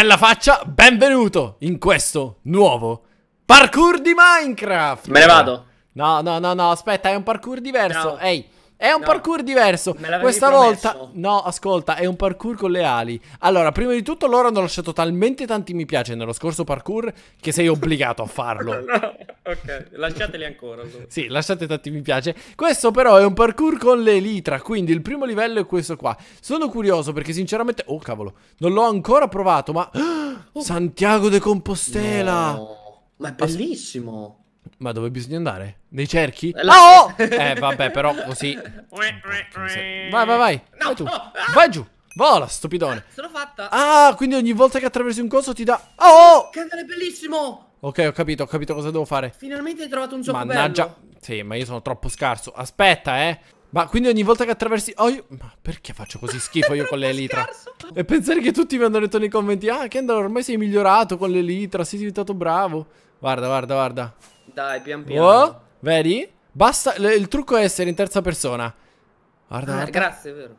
bella faccia, benvenuto in questo nuovo parkour di Minecraft. Me ne vado. No, no, no, no, aspetta, è un parkour diverso. No. Ehi. È un no, parkour diverso. Questa promesso. volta. No, ascolta, è un parkour con le ali. Allora, prima di tutto, loro hanno lasciato talmente tanti mi piace nello scorso parkour che sei obbligato a farlo. ok, lasciateli ancora. sì, lasciate tanti mi piace. Questo, però, è un parkour con le litra. Quindi il primo livello è questo qua. Sono curioso perché, sinceramente. Oh, cavolo, non l'ho ancora provato, ma. Santiago de Compostela! No, ma è bellissimo! Ma dove bisogna andare? Nei cerchi? Eh, ah, La... Oh! eh, vabbè, però così. Cioè, vai, vai, vai. No, vai tu. No. Ah! Vai giù. Vola, stupidone. Sono fatta. Ah, quindi ogni volta che attraversi un coso ti dà. Ah, oh! Cantare bellissimo. Ok, ho capito, ho capito cosa devo fare. Finalmente hai trovato un gioco Mannaggia. Bello. Sì, ma io sono troppo scarso. Aspetta, eh. Ma quindi ogni volta che attraversi... Oh, io... Ma perché faccio così schifo io con le l'elitra? e pensare che tutti mi hanno detto nei commenti Ah, Kendall, ormai sei migliorato con le l'elitra, sei diventato bravo Guarda, guarda, guarda dai, pian piano. Oh, vedi? Basta, il trucco è essere in terza persona. Guarda, ah, grazie, è vero.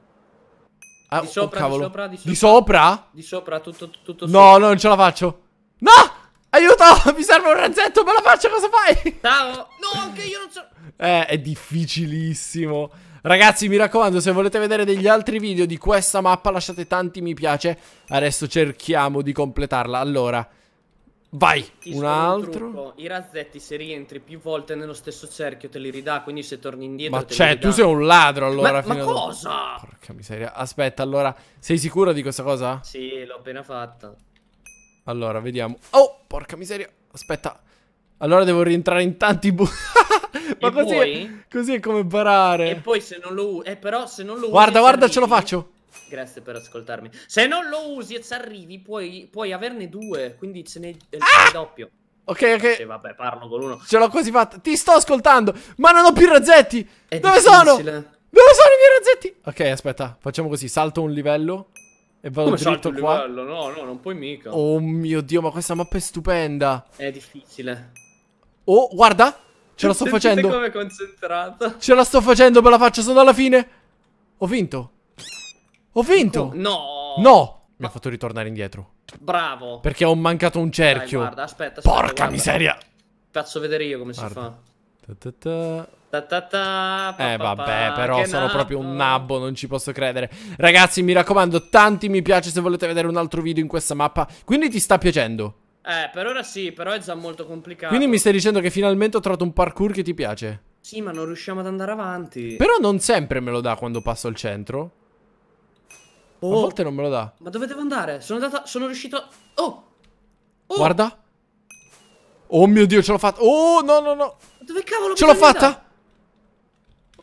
Ah, di, sopra, oh, di, sopra, di sopra, di sopra. Di sopra, tutto, tutto No, sopra. no, non ce la faccio. No! Aiuto! Mi serve un razzetto, me la faccio, cosa fai? Ciao! No, anche io non so... Eh, è difficilissimo. Ragazzi, mi raccomando, se volete vedere degli altri video di questa mappa, lasciate tanti mi piace. Adesso cerchiamo di completarla. Allora... Vai, Ti un altro. Un I razzetti, se rientri più volte nello stesso cerchio, te li ridà. Quindi se torni indietro. Ma cioè, tu sei un ladro allora. Ma, ma cosa? Ad... Porca miseria. Aspetta, allora, sei sicuro di questa cosa? Sì, l'ho appena fatta. Allora, vediamo. Oh, porca miseria. Aspetta. Allora devo rientrare in tanti bu... ma e così, è, così è come barare. E poi se non lo usi... Eh, però se non lo guarda, usi... Guarda, guarda, ce lo faccio. Grazie per ascoltarmi. Se non lo usi e ci arrivi, puoi, puoi, averne due. Quindi ce ne è eh, ah! doppio. Ok, ok. Sì, vabbè, parlo con uno. Ce l'ho quasi fatta. Ti sto ascoltando, ma non ho più razzetti. È Dove difficile. sono? Dove sono i miei razzetti? Ok, aspetta, facciamo così. Salto un livello. E vado Come dritto un qua. Livello? No, no, non puoi mica. Oh mio Dio, ma questa mappa è stupenda. È difficile. Oh, guarda. Ce la sto Sentite facendo. come concentrata. Ce la sto facendo, me la faccio sono alla fine. Ho vinto. Ho vinto! No! No! Mi ha fatto ritornare indietro. Bravo. Perché ho mancato un cerchio. Dai, guarda, aspetta, aspetta Porca guarda. miseria. Faccio vedere io come guarda. si fa. Ta ta ta. ta, ta pa, eh pa, vabbè, però sono nato. proprio un nabbo, non ci posso credere. Ragazzi, mi raccomando, tanti mi piace se volete vedere un altro video in questa mappa. Quindi ti sta piacendo? Eh, per ora sì, però è già molto complicato. Quindi mi stai dicendo che finalmente ho trovato un parkour che ti piace? Sì, ma non riusciamo ad andare avanti. Però non sempre me lo dà quando passo al centro. Oh. A volte non me lo dà. Ma dove devo andare? Sono andata. Sono riuscito. Oh! oh! Guarda. Oh mio dio, ce l'ho fatta. Oh no, no, no. Dove cavolo? Ce l'ho fatta.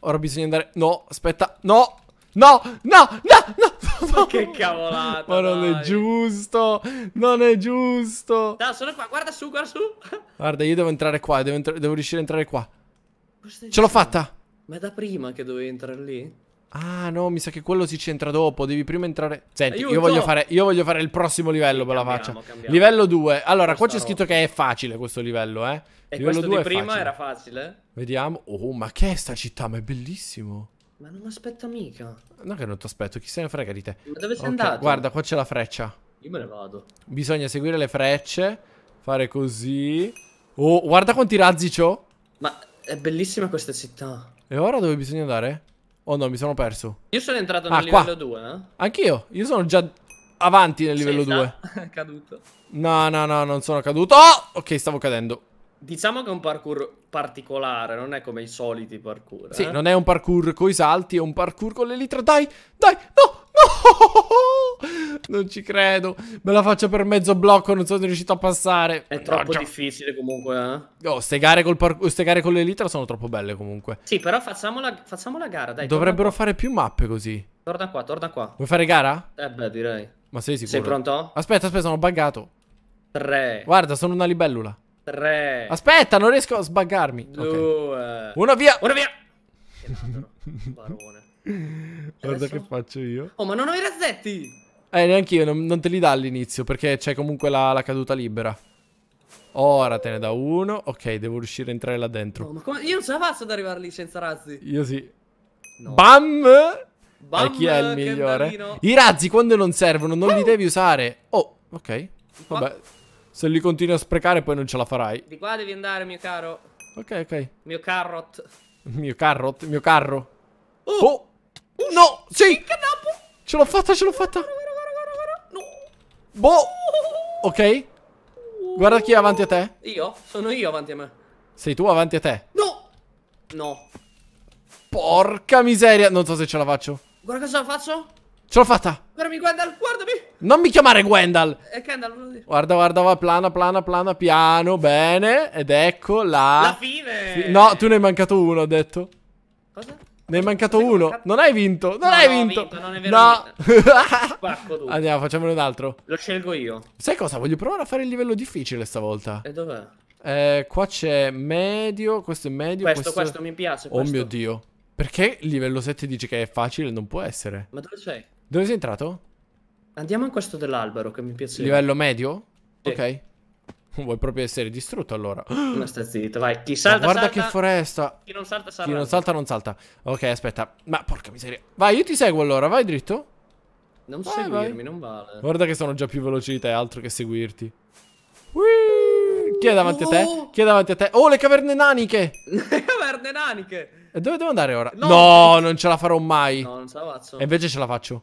Ora bisogna andare. No, aspetta. No. No, no, no, no, Ma che cavolata Ma non dai. è giusto Non è giusto No, sono qua, guarda su, guarda su Guarda, io devo entrare qua, devo, entra devo riuscire a entrare qua Ce l'ho fatta Ma è da prima che dovevi entrare lì? Ah no, mi sa che quello si c'entra dopo, devi prima entrare... Senti, io voglio, fare, io voglio, fare, il prossimo livello per la faccia. Cambiamo. Livello 2. Allora, Questa qua c'è scritto roba. che è facile questo livello, eh. E livello questo 2 prima facile. era facile? Vediamo. Oh, ma che è sta città, ma è bellissimo. Ma non mi aspetta mica. No che non ti aspetto, chi se ne frega di te. Ma dove sei okay, andato? Guarda, qua c'è la freccia. Io me ne vado. Bisogna seguire le frecce, fare così. Oh, guarda quanti razzi c'ho. Ma è bellissima questa città. E ora dove bisogna andare? Oh no, mi sono perso. Io sono entrato nel ah, livello 2, eh? Anch'io. Io sono già avanti nel livello Sei 2. caduto. No, no, no, non sono caduto. Oh! Ok, stavo cadendo. Diciamo che è un parkour particolare, non è come i soliti parkour. Sì, eh? non è un parkour coi salti, è un parkour con l'elitra. Dai, dai, no, non ci credo. Me la faccio per mezzo blocco, non sono riuscito a passare. È troppo Raggia. difficile comunque, eh. Oh, ste gare, gare, con l'elitra sono troppo belle comunque. Sì, però facciamo la, facciamo la gara, dai. Dovrebbero fare più mappe così. Torna qua, torna qua. Vuoi fare gara? Eh beh, direi. Ma sei sicuro? Sei pronto? Aspetta, aspetta, sono buggato. 3. Guarda, sono una libellula. 3. Aspetta, non riesco a sbaggarmi. 2. Okay. Una via. Una via. Che ladro. barone. Guarda Adesso... che faccio io. Oh, ma non ho i razzetti! Eh, neanche io, non, non te li dà all'inizio, perché c'è comunque la, la, caduta libera. Ora te ne da uno. Ok, devo riuscire a entrare là dentro. No, oh, ma come... Io non ce la faccio ad arrivare lì senza razzi. Io sì. No. Bam! Bam! E chi è il migliore? I razzi quando non servono non li devi usare. Oh, ok. Vabbè. Se li continui a sprecare poi non ce la farai. Di qua devi andare, mio caro. Ok, ok. Mio carrot. Mio carrot? Mio carro. oh! oh. Sì! Ce l'ho fatta, ce l'ho fatta! Boh! Ok. Guarda chi è avanti a te. Io? Sono io avanti a me. Sei tu avanti a te? No! No. Porca miseria. Non so se ce la faccio. Guarda cosa faccio. Ce l'ho fatta. Guardami, Gwendal, guardami. Non mi chiamare Gwendal. È Kendall, volevo dire. Guarda, guarda, va plana, plana, plana, piano, bene. Ed ecco la... La fine. No, tu ne hai mancato uno, ho detto. Cosa? Ne è mancato uno. Non hai vinto. Non no, hai vinto. vinto. Non è vero. No. Andiamo, facciamone un altro. Lo scelgo io. Sai cosa? Voglio provare a fare il livello difficile stavolta. E dov'è? Eh, qua c'è medio. Questo è medio. Questo, questo, questo mi piace. Oh questo. Oh mio dio. Perché il livello 7 dice che è facile? Non può essere. Ma dove sei? Dove sei entrato? Andiamo in questo dell'albero che mi piace. Livello medio? Sì. Ok. Vuoi proprio essere distrutto allora? Ma sta zitto, vai. Chi salta, guarda salta. che foresta. Chi non salta, salta. Chi non salta, non salta. Ok, aspetta. Ma porca miseria. Vai, io ti seguo allora, vai dritto. Non vai, seguirmi, vai. non vale. Guarda che sono già più veloce di te, altro che seguirti. Whee! Chi è davanti oh. a te? Oh! Chi è davanti a te? Oh, le caverne naniche! le caverne naniche! E dove devo andare ora? No, no non ce la farò mai. No, non ce la faccio. E invece ce la faccio.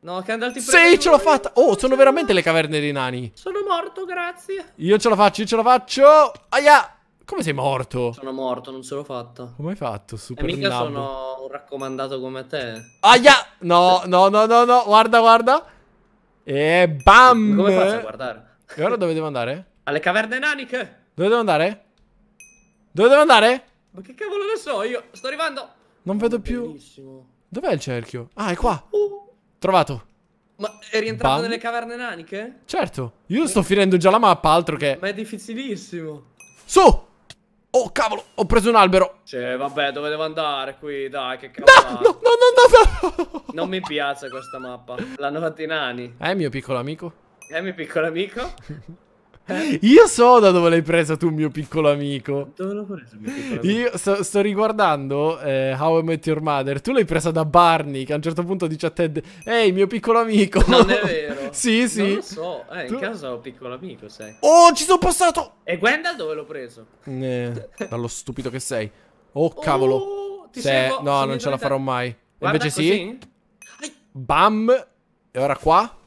No, che ti prego. Sì, ce l'ho fatta. Oh, sono veramente le caverne dei nani. Sono morto, grazie. Io ce la faccio, io ce la faccio. Aia! Come sei morto? Sono morto, non ce l'ho fatta. Come hai fatto? Super E mica nabbo. sono un raccomandato come te. Aia! No, no, no, no, no. Guarda, guarda. E bam! Come faccio a guardare? E ora dove devo andare? Alle caverne naniche! Dove devo andare? Dove devo andare? Ma che cavolo ne so io? Sto arrivando! Non vedo oh, più. Dov'è il cerchio? Ah, è qua. Uh. Trovato. Ma è rientrato Bam. nelle caverne naniche? Certo. Io sto finendo già la mappa, altro che... Ma è difficilissimo. Su! Oh, cavolo, ho preso un albero. Cioè, vabbè, dove devo andare qui? Dai, che cavolo. No, no, no, no, no, Non mi piace questa mappa. L'hanno fatti i nani. Eh, mio piccolo amico. Eh, mio piccolo amico. Io so da dove l'hai presa tu, mio piccolo amico. Dove l'ho preso, mio piccolo amico? Io sto, sto riguardando eh, How I Met Your Mother. Tu l'hai presa da Barney, che a un certo punto dice a Ted, ehi, mio piccolo amico. Non è vero. sì, sì. Non lo so. Eh, tu... in casa ho piccolo amico, sai. Oh, ci sono passato! E Gwendal dove l'ho preso? Eh, dallo stupido che sei. Oh, cavolo. Oh, Se... no, non ce la farò mai. Guarda Invece così. sì. Bam. E ora qua?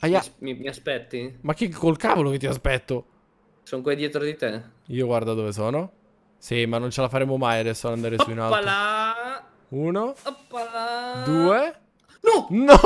Aia. Mi, mi aspetti? Ma che col cavolo che ti aspetto? Sono qua dietro di te. Io guarda dove sono. Sì, ma non ce la faremo mai adesso ad andare Oppala. su in alto. Oppala! Uno. Oppala. Due. No! No!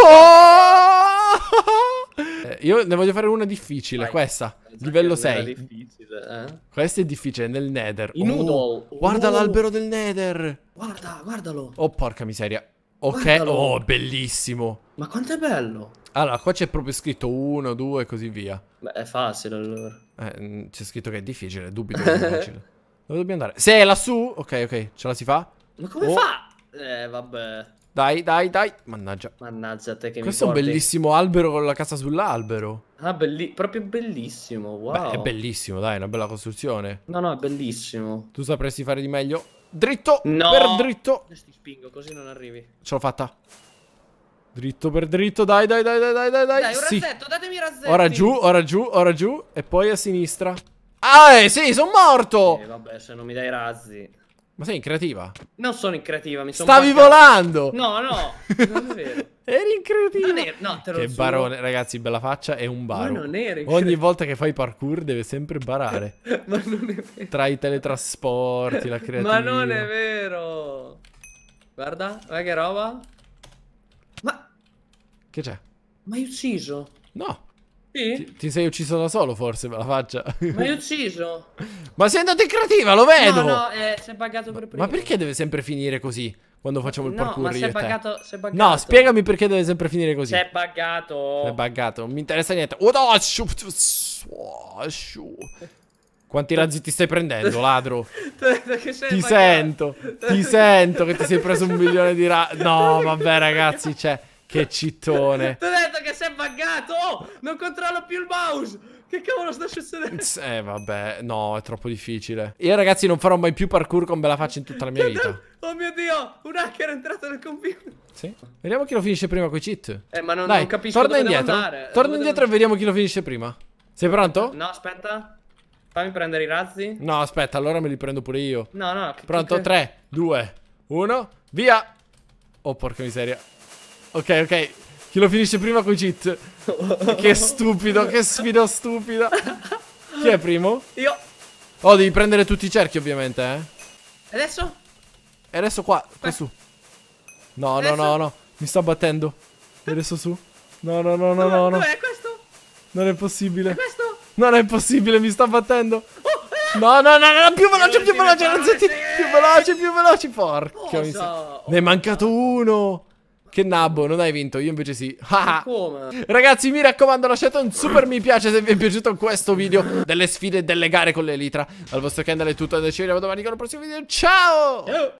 Eh, io ne voglio fare una difficile, Vai. questa. Esatto, livello 6. Eh? Questa è difficile, nel nether. In oh, oh, Guarda oh. l'albero del nether. Guarda, guardalo. Oh, porca miseria. Ok, guardalo. oh, bellissimo. Ma quanto è bello. Allora, qua c'è proprio scritto 1, 2 e così via. Beh, è facile allora. Eh, mm, c'è scritto che è difficile, dubito che è facile. Dove dobbiamo andare? Se è lassù? Ok, ok, ce la si fa? Ma come oh. fa? Eh, vabbè. Dai, dai, dai. Mannaggia. Mannaggia a te che Questo mi Questo è un bellissimo albero con la casa sull'albero. Ah, belli proprio bellissimo, wow. Beh, è bellissimo, dai, è una bella costruzione. No, no, è bellissimo. Tu sapresti fare di meglio? Dritto! No! Per dritto! Io ti spingo, così non arrivi. Ce l'ho fatta. Dritto per dritto, dai, dai, dai, dai, dai, dai, dai. Dai, un sì. razzetto, datemi razzetto. Ora giù, ora giù, ora giù e poi a sinistra. Ah, eh, sì, sono morto! Eh, vabbè, se non mi dai razzi. Ma sei in creativa? Non sono in creativa, mi sono Stavi baccato. volando! No, no, non è vero. eri in creativa. Eri, no, te lo Che giuro. barone, ragazzi, bella faccia, è un baro. Ma non eri Ogni volta che fai parkour deve sempre barare. Ma non è vero. Tra i teletrasporti, la creatività. Ma non è vero. Guarda, guarda che roba. Che c'è? Ma hai ucciso? No. Sì? Ti, ti, sei ucciso da solo forse me la faccia. Ma hai ucciso? Ma sei andato in creativa, lo vedo! No, no, eh, si è buggato per prima. Ma perché deve sempre finire così? Quando facciamo il no, parkour ma io buggato, buggato. No, spiegami perché deve sempre finire così. Si è buggato. Si è buggato, non mi interessa niente. Oh no! Quanti razzi ti stai prendendo, ladro? ti sento, ti sento che ti sei preso un milione di razzi. No, vabbè ragazzi, c'è... Cioè... Che cittone. Ti ho detto che sei buggato. Oh, non controllo più il mouse. Che cavolo sta succedendo? Eh, vabbè, no, è troppo difficile. Io, ragazzi, non farò mai più parkour con la faccio in tutta la mia vita. Oh mio dio, un hacker è entrato nel computer. Sì. Vediamo chi lo finisce prima con i cheat. Eh, ma non, Dai, non capisco torna indietro. Torna dove indietro devo... e vediamo chi lo finisce prima. Sei pronto? No, aspetta. Fammi prendere i razzi. No, aspetta, allora me li prendo pure io. No, no. Che, pronto? Che... 3, 2, 1, via. Oh, porca miseria. Ok, ok. Chi lo finisce prima con i cheat? che stupido, che sfida stupida. Chi è primo? Io. Oh, devi prendere tutti i cerchi, ovviamente, eh. Adesso? E adesso qua, qua su. No, adesso? no, no, no. Mi sto battendo. E adesso su. No, no, no, no, no. no. Dov'è questo? Non è possibile. È questo? Non è possibile, mi sta battendo. Oh, eh! No, no, no, no, più veloce, più veloce, Ranzetti. Più veloce, più veloce. Porca miseria. Ne è mancato uno. Che nabbo, non hai vinto, io invece sì. Come? Ragazzi, mi raccomando, lasciate un super mi piace se vi è piaciuto questo video delle sfide e delle gare con l'elitra. Dal vostro candle è tutto, adesso ci vediamo domani con il prossimo video. Ciao! Ciao!